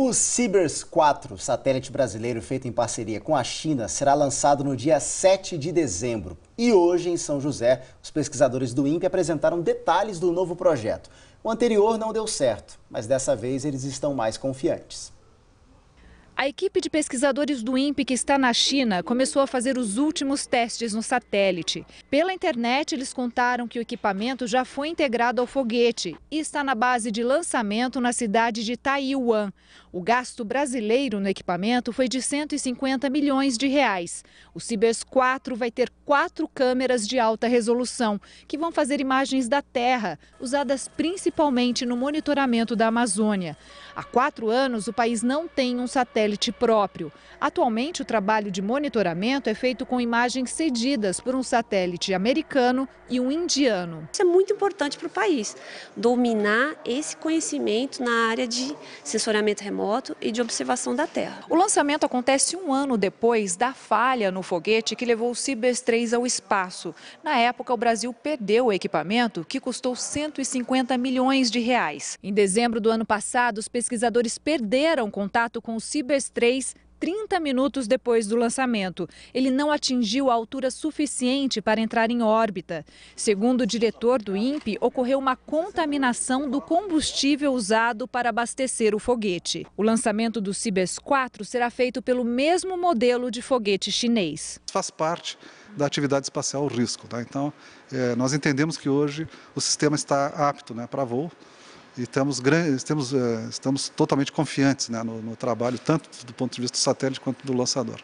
O Cibers 4, satélite brasileiro feito em parceria com a China, será lançado no dia 7 de dezembro. E hoje, em São José, os pesquisadores do INPE apresentaram detalhes do novo projeto. O anterior não deu certo, mas dessa vez eles estão mais confiantes. A equipe de pesquisadores do INPE que está na China começou a fazer os últimos testes no satélite. Pela internet, eles contaram que o equipamento já foi integrado ao foguete e está na base de lançamento na cidade de Taiwan. O gasto brasileiro no equipamento foi de 150 milhões de reais. O Cibers 4 vai ter quatro câmeras de alta resolução, que vão fazer imagens da terra, usadas principalmente no monitoramento da Amazônia. Há quatro anos, o país não tem um satélite próprio. Atualmente, o trabalho de monitoramento é feito com imagens cedidas por um satélite americano e um indiano. Isso é muito importante para o país, dominar esse conhecimento na área de sensoriamento remoto e de observação da Terra. O lançamento acontece um ano depois da falha no foguete que levou o Cibers 3 ao espaço. Na época, o Brasil perdeu o equipamento, que custou 150 milhões de reais. Em dezembro do ano passado, os pesquisadores perderam contato com o Cibers 3 30 minutos depois do lançamento. Ele não atingiu a altura suficiente para entrar em órbita. Segundo o diretor do INPE, ocorreu uma contaminação do combustível usado para abastecer o foguete. O lançamento do Cibes 4 será feito pelo mesmo modelo de foguete chinês. Faz parte da atividade espacial o risco. Tá? Então, é, nós entendemos que hoje o sistema está apto né, para voo e estamos, estamos, eh, estamos totalmente confiantes né, no, no trabalho, tanto do ponto de vista do satélite quanto do lançador.